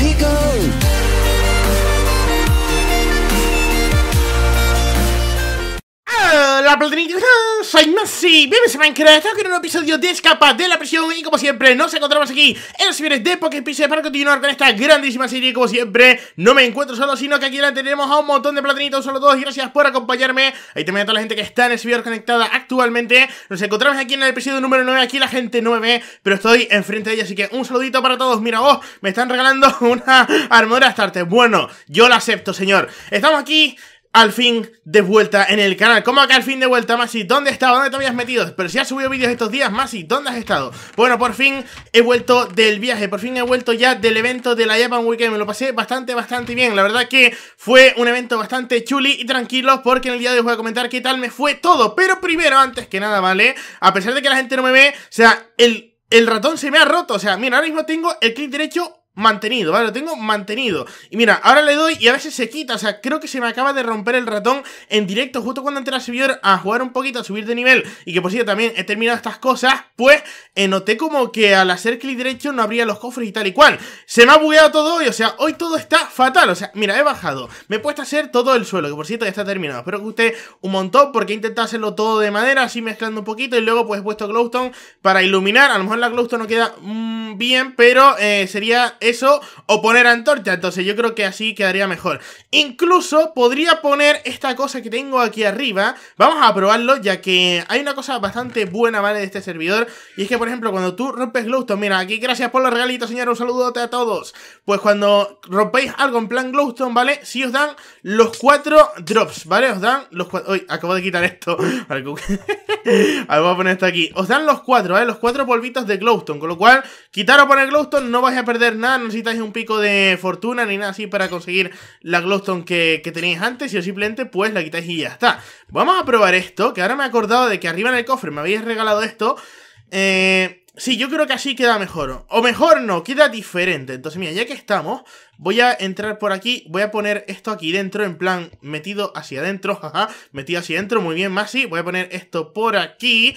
let go. platinitos, soy Masi, bienvenidos a Minecraft, aquí en un episodio de Escapa de la Prisión Y como siempre nos encontramos aquí en los ciberes de Pokémon. para continuar con esta grandísima serie Como siempre no me encuentro solo, sino que aquí la tenemos a un montón de platinitos, solo y gracias por acompañarme Ahí también a toda la gente que está en el servidor conectada actualmente Nos encontramos aquí en el episodio número 9, aquí la gente 9, pero estoy enfrente de ella Así que un saludito para todos, mira vos, oh, me están regalando una armadura Starte Bueno, yo la acepto señor, estamos aquí al fin de vuelta en el canal. ¿Cómo acá al fin de vuelta, Masi? ¿Dónde estaba? ¿Dónde te habías metido? Pero si has subido vídeos estos días, Masi, ¿dónde has estado? Bueno, por fin he vuelto del viaje, por fin he vuelto ya del evento de la Japan Weekend. Me lo pasé bastante, bastante bien. La verdad que fue un evento bastante chuli y tranquilo porque en el día de hoy os voy a comentar qué tal me fue todo. Pero primero, antes que nada, ¿vale? A pesar de que la gente no me ve, o sea, el... El ratón se me ha roto, o sea, mira, ahora mismo tengo el clic derecho mantenido, ¿vale? Lo tengo mantenido. Y mira, ahora le doy y a veces se quita, o sea, creo que se me acaba de romper el ratón en directo justo cuando entré a servidor a jugar un poquito, a subir de nivel y que por cierto también he terminado estas cosas, pues eh, noté como que al hacer clic derecho no abría los cofres y tal y cual. Se me ha bugueado todo hoy, o sea, hoy todo está fatal, o sea, mira, he bajado, me he puesto a hacer todo el suelo, que por cierto ya está terminado. Espero que usted un montón porque he intentado hacerlo todo de madera, así mezclando un poquito y luego pues he puesto glowstone para iluminar, a lo mejor la glowstone no queda mm, bien, pero eh, sería eso o poner antorcha. Entonces yo creo que así quedaría mejor. Incluso podría poner esta cosa que tengo aquí arriba. Vamos a probarlo ya que hay una cosa bastante buena, ¿vale? De este servidor. Y es que, por ejemplo, cuando tú rompes glowstone, mira, aquí gracias por los regalitos, señor. Un saludote a todos. Pues cuando rompéis algo en plan glowstone, ¿vale? Si os dan los cuatro drops, ¿vale? Os dan los cuatro... Uy, acabo de quitar esto. vamos a a poner esto aquí. Os dan los cuatro, ¿vale? Los cuatro polvitos de glowstone. Con lo cual, quitar o poner glowstone no vais a perder nada no necesitáis un pico de fortuna ni nada así para conseguir la glowstone que, que tenéis antes, o simplemente pues la quitáis y ya está. Vamos a probar esto, que ahora me he acordado de que arriba en el cofre me habéis regalado esto. Eh... Sí, yo creo que así queda mejor. O mejor no, queda diferente. Entonces, mira, ya que estamos, voy a entrar por aquí. Voy a poner esto aquí dentro, en plan, metido hacia adentro. Ajá, metido hacia adentro. Muy bien, Más sí, Voy a poner esto por aquí.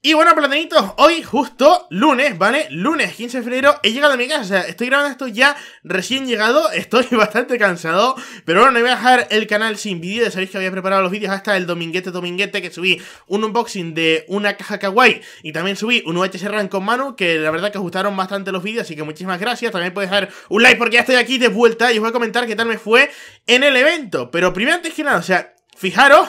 Y bueno, platanitos, hoy justo lunes, ¿vale? Lunes 15 de febrero he llegado a mi casa, O sea, estoy grabando esto ya recién llegado, estoy bastante cansado, pero bueno, no voy a dejar el canal sin vídeo, ya sabéis que había preparado los vídeos hasta el dominguete dominguete que subí un unboxing de una caja kawaii y también subí un UHS con Manu, que la verdad que gustaron bastante los vídeos, así que muchísimas gracias, también podéis dejar un like porque ya estoy aquí de vuelta y os voy a comentar qué tal me fue en el evento, pero primero antes que nada, o sea, fijaros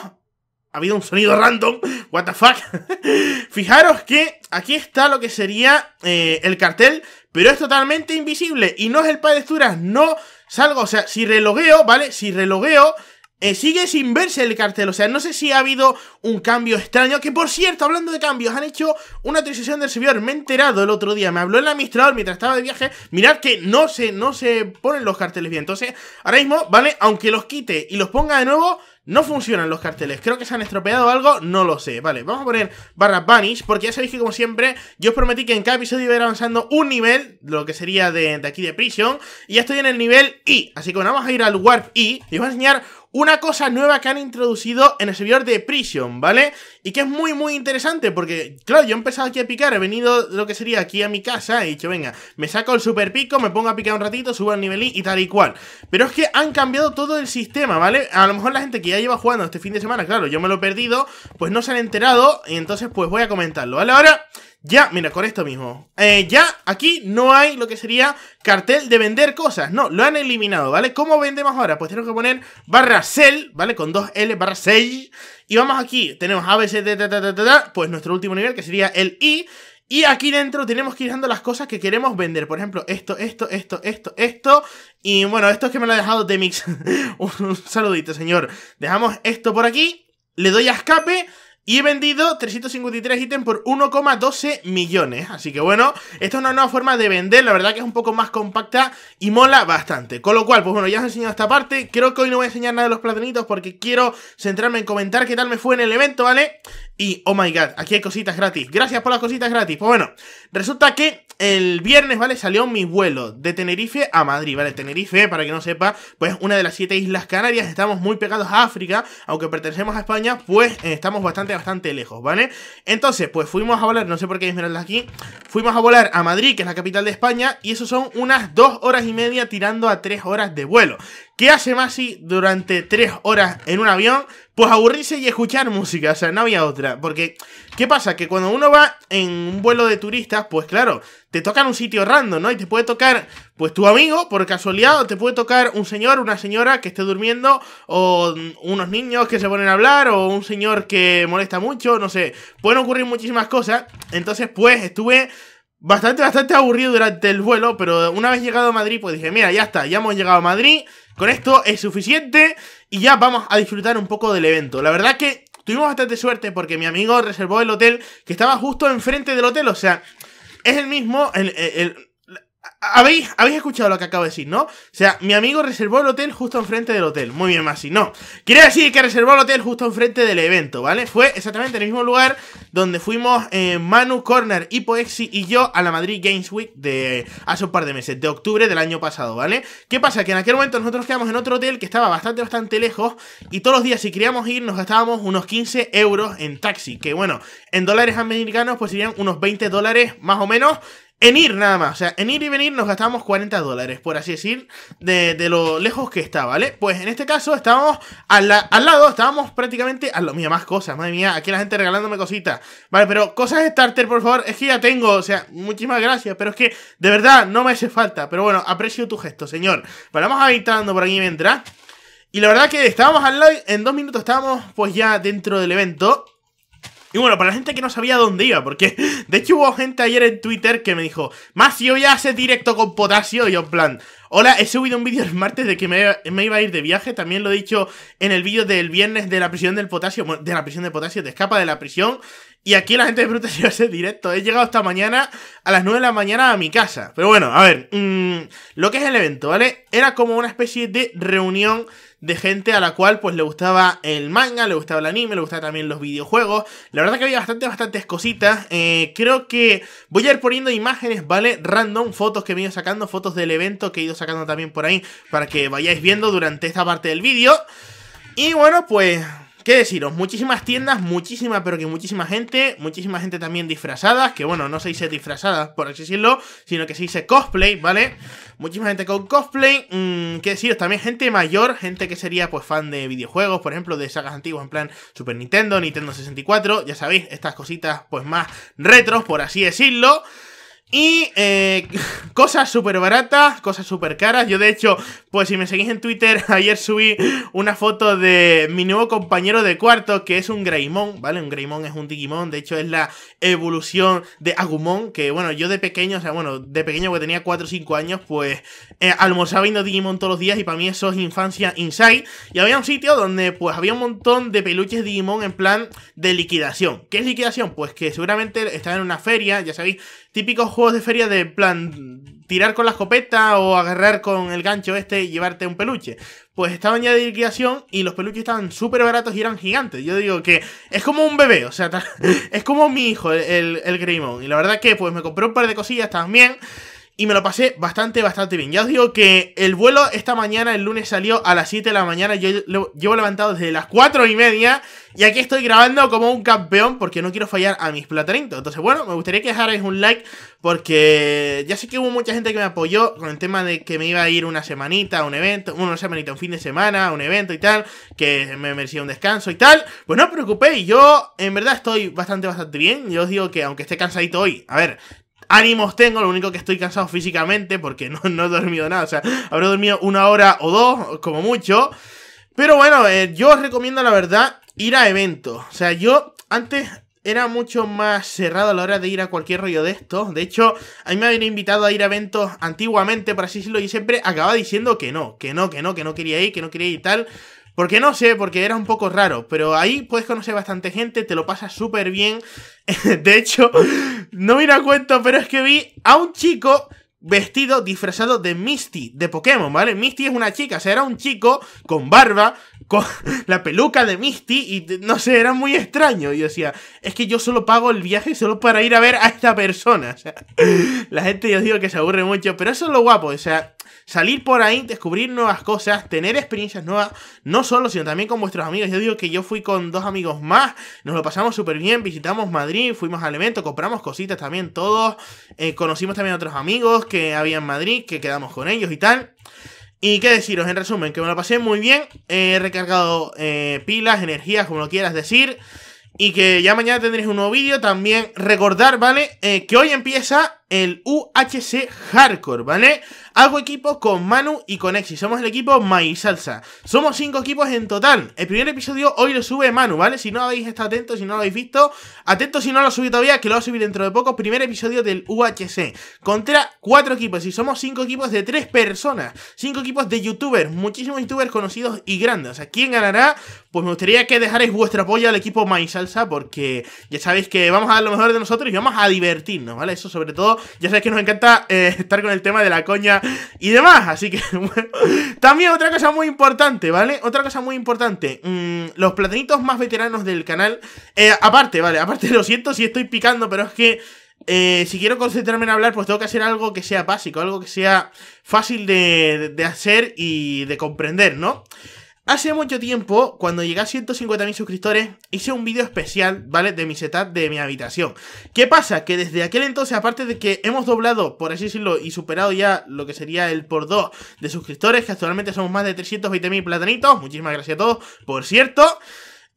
ha habido un sonido random, what the fuck. Fijaros que aquí está lo que sería eh, el cartel, pero es totalmente invisible y no es el de esturas. no salgo, o sea, si relogueo, ¿vale? Si relogueo, eh, sigue sin verse el cartel, o sea, no sé si ha habido un cambio extraño, que por cierto, hablando de cambios, han hecho una actualización del servidor, me he enterado el otro día, me habló el administrador mientras estaba de viaje, mirad que no se, no se ponen los carteles bien, entonces, ahora mismo, ¿vale? Aunque los quite y los ponga de nuevo, no funcionan los carteles, creo que se han estropeado algo, no lo sé. Vale, vamos a poner barra vanish, porque ya sabéis que como siempre, yo os prometí que en cada episodio iba a ir avanzando un nivel, lo que sería de, aquí de Prison, y ya estoy en el nivel I. Así que bueno, vamos a ir al Warp I y os voy a enseñar una cosa nueva que han introducido en el servidor de Prison, ¿vale? Y que es muy, muy interesante, porque, claro, yo he empezado aquí a picar, he venido lo que sería aquí a mi casa, he dicho, venga, me saco el super pico, me pongo a picar un ratito, subo al nivel y tal y cual. Pero es que han cambiado todo el sistema, ¿vale? A lo mejor la gente que ya lleva jugando este fin de semana, claro, yo me lo he perdido, pues no se han enterado, y entonces pues voy a comentarlo, ¿vale? Ahora... Ya, mira, con esto mismo. Eh, ya aquí no hay lo que sería cartel de vender cosas. No, lo han eliminado, ¿vale? ¿Cómo vendemos ahora? Pues tenemos que poner barra cel ¿vale? Con dos L barra 6. Y vamos aquí, tenemos ABC, pues nuestro último nivel que sería el I. Y aquí dentro tenemos que ir dando las cosas que queremos vender. Por ejemplo, esto, esto, esto, esto, esto. Y bueno, esto es que me lo ha dejado Demix un saludito, señor. Dejamos esto por aquí. Le doy a escape. Y he vendido 353 ítems por 1,12 millones. Así que bueno, esta es una nueva forma de vender. La verdad que es un poco más compacta y mola bastante. Con lo cual, pues bueno, ya os he enseñado esta parte. Creo que hoy no voy a enseñar nada de los platanitos porque quiero centrarme en comentar qué tal me fue en el evento, ¿vale? Y, oh my god, aquí hay cositas gratis. Gracias por las cositas gratis. Pues bueno, resulta que el viernes, ¿vale? Salió mi vuelo de Tenerife a Madrid, ¿vale? Tenerife, para que no sepa, pues una de las siete islas canarias, estamos muy pegados a África, aunque pertenecemos a España, pues eh, estamos bastante, bastante lejos, ¿vale? Entonces, pues fuimos a volar, no sé por qué mirarla aquí, fuimos a volar a Madrid, que es la capital de España, y eso son unas dos horas y media tirando a tres horas de vuelo. ¿Qué hace Masi durante tres horas en un avión? Pues aburrirse y escuchar música, o sea, no había otra. Porque, ¿qué pasa? Que cuando uno va en un vuelo de turistas, pues claro, te tocan un sitio random, ¿no? Y te puede tocar, pues tu amigo, por casualidad, o te puede tocar un señor, una señora que esté durmiendo, o unos niños que se ponen a hablar, o un señor que molesta mucho, no sé. Pueden ocurrir muchísimas cosas. Entonces, pues, estuve bastante, bastante aburrido durante el vuelo, pero una vez llegado a Madrid, pues dije, mira, ya está, ya hemos llegado a Madrid, con esto es suficiente y ya vamos a disfrutar un poco del evento. La verdad que tuvimos bastante suerte porque mi amigo reservó el hotel que estaba justo enfrente del hotel, o sea, es el mismo, el, el habéis, habéis escuchado lo que acabo de decir, ¿no? O sea, mi amigo reservó el hotel justo enfrente del hotel. Muy bien, Masi, no. Quiere decir que reservó el hotel justo enfrente del evento, ¿vale? Fue exactamente el mismo lugar donde fuimos eh, Manu, Corner, Hipoexi y yo a la Madrid Games Week de hace un par de meses, de octubre del año pasado, ¿vale? ¿Qué pasa? Que en aquel momento nosotros quedamos en otro hotel que estaba bastante, bastante lejos y todos los días si queríamos ir nos gastábamos unos 15 euros en taxi, que bueno, en dólares americanos pues serían unos 20 dólares más o menos en ir nada más, o sea, en ir y venir nos gastamos 40 dólares, por así decir, de, lo lejos que está, ¿vale? Pues en este caso estábamos al, lado, estábamos prácticamente a lo mío, más cosas, madre mía, aquí la gente regalándome cositas, ¿vale? Pero cosas starter, por favor, es que ya tengo, o sea, muchísimas gracias, pero es que de verdad no me hace falta, pero bueno, aprecio tu gesto, señor. Vale, vamos a por aquí mientras. Y la verdad que estábamos al lado, en dos minutos estábamos pues ya dentro del evento. Y bueno, para la gente que no sabía dónde iba, porque de hecho hubo gente ayer en Twitter que me dijo, Más, voy a hacer directo con Potasio, y yo en plan, hola, he subido un vídeo el martes de que me, iba a ir de viaje, también lo he dicho en el vídeo del viernes de la prisión del Potasio, de la prisión de Potasio, te escapa de la prisión, y aquí la gente de pregunta si a hacer directo, he llegado esta mañana a las 9 de la mañana a mi casa, pero bueno, a ver, mm, lo que es el evento, ¿vale? Era como una especie de reunión de gente a la cual pues le gustaba el manga, le gustaba el anime, le gustaban también los videojuegos. La verdad que había bastante, bastantes cositas. Eh, creo que voy a ir poniendo imágenes, ¿vale? Random, fotos que he ido sacando, fotos del evento que he ido sacando también por ahí para que vayáis viendo durante esta parte del vídeo. Y bueno, pues ¿Qué deciros? Muchísimas tiendas, muchísima, pero que muchísima gente, muchísima gente también disfrazadas, que bueno, no se dice disfrazadas, por así decirlo, sino que se dice cosplay, ¿vale? Muchísima gente con cosplay, mm, ¿qué deciros? También gente mayor, gente que sería pues fan de videojuegos, por ejemplo, de sagas antiguas, en plan Super Nintendo, Nintendo 64, ya sabéis, estas cositas pues más retros, por así decirlo. Y eh, cosas súper baratas, cosas súper caras. Yo de hecho, pues si me seguís en Twitter, ayer subí una foto de mi nuevo compañero de cuarto, que es un Greymon, ¿vale? Un Greymon es un Digimon, de hecho es la evolución de Agumon, que bueno, yo de pequeño, o sea, bueno, de pequeño que tenía 4 o 5 años, pues almorzaba eh, almorzaba viendo Digimon todos los días y para mí eso es infancia inside. Y había un sitio donde pues había un montón de peluches Digimon en plan de liquidación. ¿Qué es liquidación? Pues que seguramente estaba en una feria, ya sabéis, típicos juegos de feria de plan tirar con la escopeta o agarrar con el gancho este y llevarte un peluche. Pues estaban ya de liquidación y los peluches estaban súper baratos y eran gigantes. Yo digo que es como un bebé, o sea, es como mi hijo, el, el, Y la verdad que pues me compré un par de cosillas también y me lo pasé bastante, bastante bien. Ya os digo que el vuelo esta mañana, el lunes salió a las 7 de la mañana. Yo llevo levantado desde las 4 y media. Y aquí estoy grabando como un campeón porque no quiero fallar a mis platanitos. Entonces, bueno, me gustaría que dejarais un like porque ya sé que hubo mucha gente que me apoyó con el tema de que me iba a ir una semanita un evento, una semanita, un fin de semana, a un evento y tal, que me merecía un descanso y tal. Pues no os preocupéis, yo en verdad estoy bastante, bastante bien. Yo os digo que aunque esté cansadito hoy, a ver, Ánimos tengo, lo único que estoy cansado físicamente porque no, he dormido nada. O sea, habré dormido una hora o dos, como mucho. Pero bueno, eh, yo os recomiendo la verdad ir a eventos. O sea, yo antes era mucho más cerrado a la hora de ir a cualquier rollo de estos. De hecho, a mí me habían invitado a ir a eventos antiguamente, por así decirlo, y siempre acababa diciendo que no, que no, que no, que no quería ir, que no quería ir y tal. Porque no sé, porque era un poco raro, pero ahí puedes conocer bastante gente, te lo pasas súper bien. De hecho, no me a cuento, pero es que vi a un chico vestido, disfrazado de Misty, de Pokémon, ¿vale? Misty es una chica, o sea, era un chico con barba, con la peluca de Misty y no sé, era muy extraño. Y decía, es que yo solo pago el viaje solo para ir a ver a esta persona. O sea, la gente, yo digo que se aburre mucho, pero eso es lo guapo, o sea, salir por ahí, descubrir nuevas cosas, tener experiencias nuevas, no solo, sino también con vuestros amigos. Yo digo que yo fui con dos amigos más, nos lo pasamos súper bien, visitamos Madrid, fuimos al evento, compramos cositas también todos, eh, conocimos también a otros amigos que había en Madrid, que quedamos con ellos y tal. Y qué deciros, en resumen, que me lo pasé muy bien, eh, he recargado eh, pilas, energías, como lo quieras decir, y que ya mañana tendréis un nuevo vídeo. También recordar, ¿vale? que hoy empieza el UHC Hardcore, ¿vale? Hago equipo con Manu y con Exi. Somos el equipo My Salsa. Somos cinco equipos en total. El primer episodio hoy lo sube Manu, ¿vale? Si no habéis estado atentos, si no lo habéis visto, atentos si no lo he subido todavía, que lo voy a subir dentro de poco. Primer episodio del UHC. Contra cuatro equipos. Y somos cinco equipos de tres personas. Cinco equipos de youtubers. Muchísimos youtubers conocidos y grandes. O sea, ¿quién ganará? Pues me gustaría que dejarais vuestro apoyo al equipo My Salsa, porque ya sabéis que vamos a dar lo mejor de nosotros y vamos a divertirnos, ¿vale? Eso sobre todo ya sabéis que nos encanta eh, estar con el tema de la coña y demás. Así que, bueno. También otra cosa muy importante, ¿vale? Otra cosa muy importante. Mm, los platanitos más veteranos del canal. Eh, aparte, ¿vale? Aparte, lo siento si estoy picando, pero es que... Eh, si quiero concentrarme en hablar, pues tengo que hacer algo que sea básico, algo que sea fácil de, de hacer y de comprender, ¿no? Hace mucho tiempo, cuando llegué a 150.000 suscriptores, hice un vídeo especial, ¿vale? De mi setup de mi habitación. ¿Qué pasa? Que desde aquel entonces, aparte de que hemos doblado, por así decirlo, y superado ya lo que sería el por 2 de suscriptores, que actualmente somos más de 320.000 platanitos, muchísimas gracias a todos, por cierto...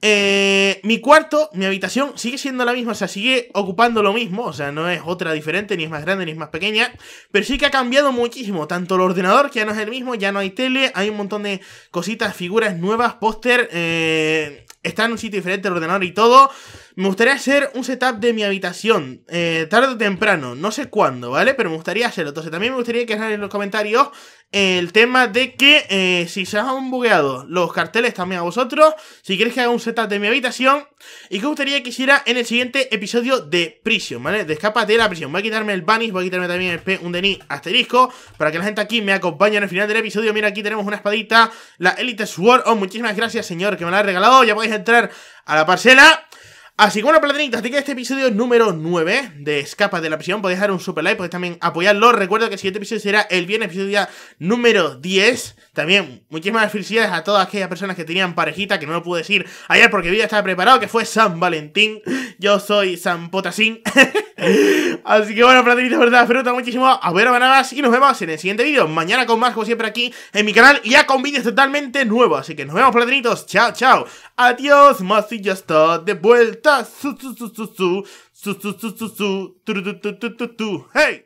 Eh, mi cuarto, mi habitación, sigue siendo la misma, o sea, sigue ocupando lo mismo, o sea, no es otra diferente, ni es más grande, ni es más pequeña, pero sí que ha cambiado muchísimo, tanto el ordenador, que ya no es el mismo, ya no hay tele, hay un montón de cositas, figuras nuevas, póster, eh, está en un sitio diferente el ordenador y todo. Me gustaría hacer un setup de mi habitación, eh, tarde o temprano, no sé cuándo, ¿vale? Pero me gustaría hacerlo. Entonces también me gustaría que dejaran en los comentarios el tema de que eh, si se han bugueado los carteles también a vosotros, si queréis que haga un setup de mi habitación y que gustaría que hiciera en el siguiente episodio de Prison, ¿vale? De escapa de la prisión. Voy a quitarme el Banis. voy a quitarme también el p un dení, asterisco para que la gente aquí me acompañe en el final del episodio. Mira, aquí tenemos una espadita, la Elite Sword. Oh, muchísimas gracias, señor, que me la ha regalado. Ya podéis entrar a la parcela. Así que bueno, platinitas, hasta que este episodio número 9 de Escapa de la Prisión. Podéis dar un super like, podéis también apoyarlo. Recuerdo que el siguiente episodio será el viernes, episodio número 10. También, muchísimas felicidades a todas aquellas personas que tenían parejita, que no lo pude decir ayer porque el ya estaba preparado, que fue San Valentín. Yo soy San Potasín. Así que bueno, platinitos, verdad, fruta muchísimo. A ver, a Y nos vemos en el siguiente vídeo. Mañana con más, como siempre, aquí en mi canal. Y ya con vídeos totalmente nuevos. Así que nos vemos, platinitos. Chao, chao. Adiós, más y ya está. De vuelta. Su, su, su, su, su. Su, su, su, su, su. Hey.